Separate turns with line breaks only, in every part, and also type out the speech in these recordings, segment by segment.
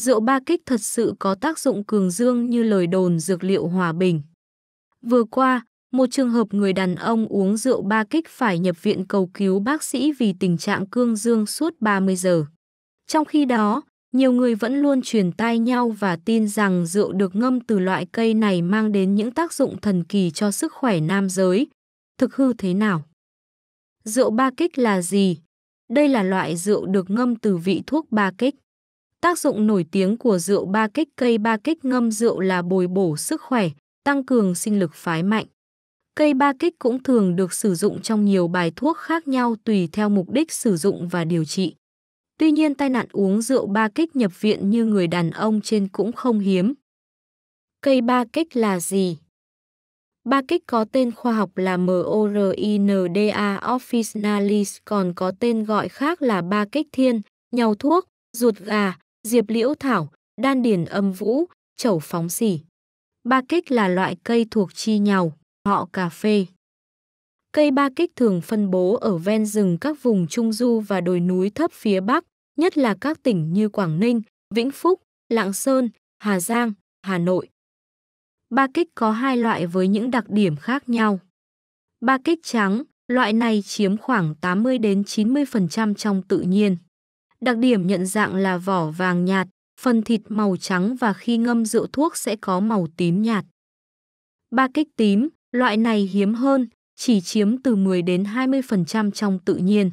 rượu ba kích thật sự có tác dụng cường dương như lời đồn dược liệu hòa bình. Vừa qua, một trường hợp người đàn ông uống rượu ba kích phải nhập viện cầu cứu bác sĩ vì tình trạng cương dương suốt 30 giờ. Trong khi đó, nhiều người vẫn luôn truyền tai nhau và tin rằng rượu được ngâm từ loại cây này mang đến những tác dụng thần kỳ cho sức khỏe nam giới. Thực hư thế nào? Rượu ba kích là gì? Đây là loại rượu được ngâm từ vị thuốc ba kích. Tác dụng nổi tiếng của rượu ba kích cây ba kích ngâm rượu là bồi bổ sức khỏe, tăng cường sinh lực phái mạnh. Cây ba kích cũng thường được sử dụng trong nhiều bài thuốc khác nhau tùy theo mục đích sử dụng và điều trị. Tuy nhiên tai nạn uống rượu ba kích nhập viện như người đàn ông trên cũng không hiếm. Cây ba kích là gì? Ba kích có tên khoa học là MORINDA officinalis còn có tên gọi khác là ba kích thiên, nhau thuốc, ruột gà, diệp liễu thảo, đan điền âm vũ, chẩu phóng xỉ. Ba kích là loại cây thuộc chi nhàu, họ cà phê. Cây ba kích thường phân bố ở ven rừng các vùng trung du và đồi núi thấp phía Bắc, nhất là các tỉnh như Quảng Ninh, Vĩnh Phúc, Lạng Sơn, Hà Giang, Hà Nội. Ba kích có hai loại với những đặc điểm khác nhau. Ba kích trắng, loại này chiếm khoảng 80 đến 90% trong tự nhiên. Đặc điểm nhận dạng là vỏ vàng nhạt, phần thịt màu trắng và khi ngâm rượu thuốc sẽ có màu tím nhạt. Ba kích tím, loại này hiếm hơn, chỉ chiếm từ 10 đến 20% trong tự nhiên.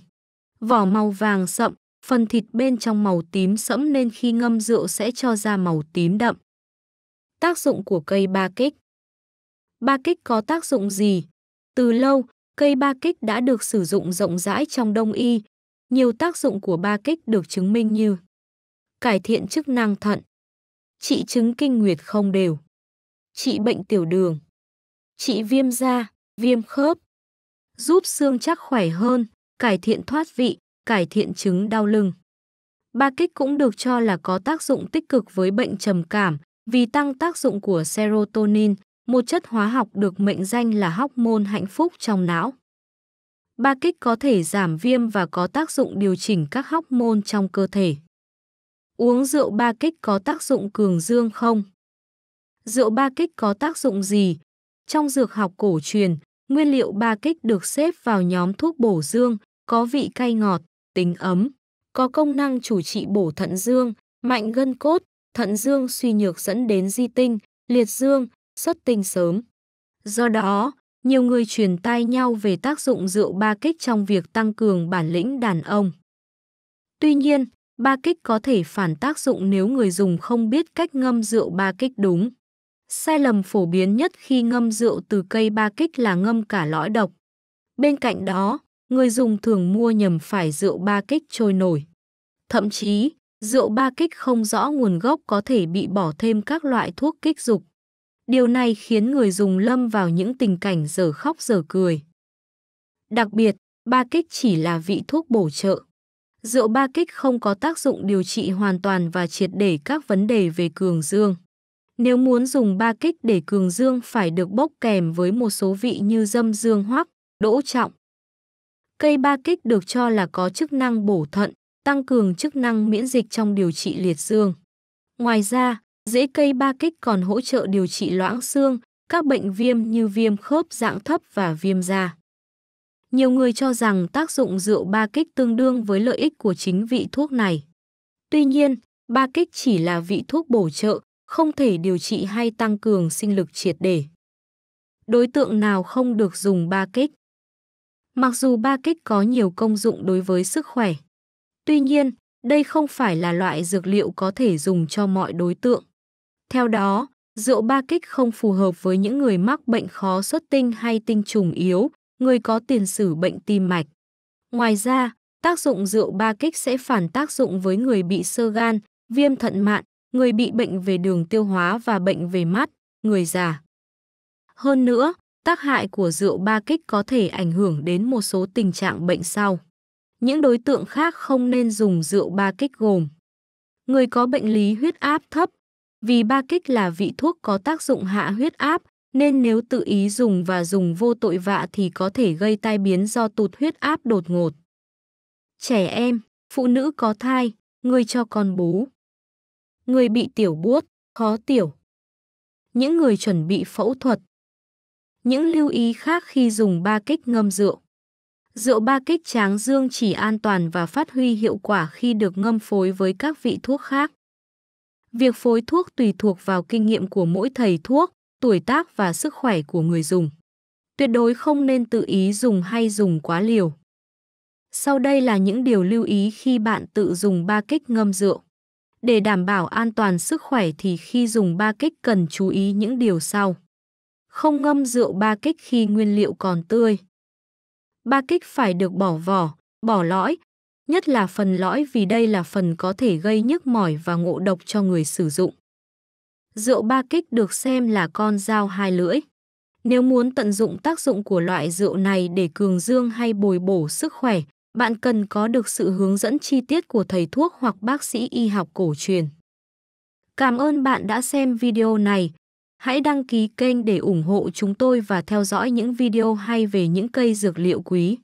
Vỏ màu vàng sậm, phần thịt bên trong màu tím sẫm nên khi ngâm rượu sẽ cho ra màu tím đậm. Tác dụng của cây ba kích Ba kích có tác dụng gì? Từ lâu, cây ba kích đã được sử dụng rộng rãi trong đông y, nhiều tác dụng của ba kích được chứng minh như cải thiện chức năng thận, trị chứng kinh nguyệt không đều, trị bệnh tiểu đường, trị viêm da, viêm khớp, giúp xương chắc khỏe hơn, cải thiện thoát vị, cải thiện chứng đau lưng. Ba kích cũng được cho là có tác dụng tích cực với bệnh trầm cảm vì tăng tác dụng của serotonin, một chất hóa học được mệnh danh là hóc môn hạnh phúc trong não. Ba kích có thể giảm viêm và có tác dụng điều chỉnh các hóc môn trong cơ thể. Uống rượu ba kích có tác dụng cường dương không? Rượu ba kích có tác dụng gì? Trong dược học cổ truyền, nguyên liệu ba kích được xếp vào nhóm thuốc bổ dương, có vị cay ngọt, tính ấm, có công năng chủ trị bổ thận dương, mạnh gân cốt, thận dương suy nhược dẫn đến di tinh, liệt dương, xuất tinh sớm. Do đó, nhiều người truyền tai nhau về tác dụng rượu ba kích trong việc tăng cường bản lĩnh đàn ông. Tuy nhiên, ba kích có thể phản tác dụng nếu người dùng không biết cách ngâm rượu ba kích đúng. Sai lầm phổ biến nhất khi ngâm rượu từ cây ba kích là ngâm cả lõi độc. Bên cạnh đó, người dùng thường mua nhầm phải rượu ba kích trôi nổi. Thậm chí, rượu ba kích không rõ nguồn gốc có thể bị bỏ thêm các loại thuốc kích dục. Điều này khiến người dùng lâm vào những tình cảnh giờ khóc giờ cười. Đặc biệt, ba kích chỉ là vị thuốc bổ trợ. Rượu ba kích không có tác dụng điều trị hoàn toàn và triệt để các vấn đề về cường dương. Nếu muốn dùng ba kích để cường dương phải được bốc kèm với một số vị như dâm dương hoắc, đỗ trọng. Cây ba kích được cho là có chức năng bổ thận, tăng cường chức năng miễn dịch trong điều trị liệt dương. Ngoài ra, dễ cây ba kích còn hỗ trợ điều trị loãng xương, các bệnh viêm như viêm khớp dạng thấp và viêm da. Nhiều người cho rằng tác dụng rượu ba kích tương đương với lợi ích của chính vị thuốc này. Tuy nhiên, ba kích chỉ là vị thuốc bổ trợ, không thể điều trị hay tăng cường sinh lực triệt để. Đối tượng nào không được dùng ba kích? Mặc dù ba kích có nhiều công dụng đối với sức khỏe, tuy nhiên, đây không phải là loại dược liệu có thể dùng cho mọi đối tượng. Theo đó, rượu ba kích không phù hợp với những người mắc bệnh khó xuất tinh hay tinh trùng yếu, người có tiền sử bệnh tim mạch. Ngoài ra, tác dụng rượu ba kích sẽ phản tác dụng với người bị sơ gan, viêm thận mạn, người bị bệnh về đường tiêu hóa và bệnh về mắt, người già. Hơn nữa, tác hại của rượu ba kích có thể ảnh hưởng đến một số tình trạng bệnh sau. Những đối tượng khác không nên dùng rượu ba kích gồm người có bệnh lý huyết áp thấp, vì ba kích là vị thuốc có tác dụng hạ huyết áp, nên nếu tự ý dùng và dùng vô tội vạ thì có thể gây tai biến do tụt huyết áp đột ngột. Trẻ em, phụ nữ có thai, người cho con bú. Người bị tiểu buốt, khó tiểu. Những người chuẩn bị phẫu thuật. Những lưu ý khác khi dùng ba kích ngâm rượu. Rượu ba kích tráng dương chỉ an toàn và phát huy hiệu quả khi được ngâm phối với các vị thuốc khác. Việc phối thuốc tùy thuộc vào kinh nghiệm của mỗi thầy thuốc, tuổi tác và sức khỏe của người dùng. Tuyệt đối không nên tự ý dùng hay dùng quá liều. Sau đây là những điều lưu ý khi bạn tự dùng ba kích ngâm rượu. Để đảm bảo an toàn sức khỏe thì khi dùng ba kích cần chú ý những điều sau. Không ngâm rượu ba kích khi nguyên liệu còn tươi. Ba kích phải được bỏ vỏ, bỏ lõi, nhất là phần lõi vì đây là phần có thể gây nhức mỏi và ngộ độc cho người sử dụng. Rượu ba kích được xem là con dao hai lưỡi. Nếu muốn tận dụng tác dụng của loại rượu này để cường dương hay bồi bổ sức khỏe, bạn cần có được sự hướng dẫn chi tiết của thầy thuốc hoặc bác sĩ y học cổ truyền. Cảm ơn bạn đã xem video này. Hãy đăng ký kênh để ủng hộ chúng tôi và theo dõi những video hay về những cây dược liệu quý.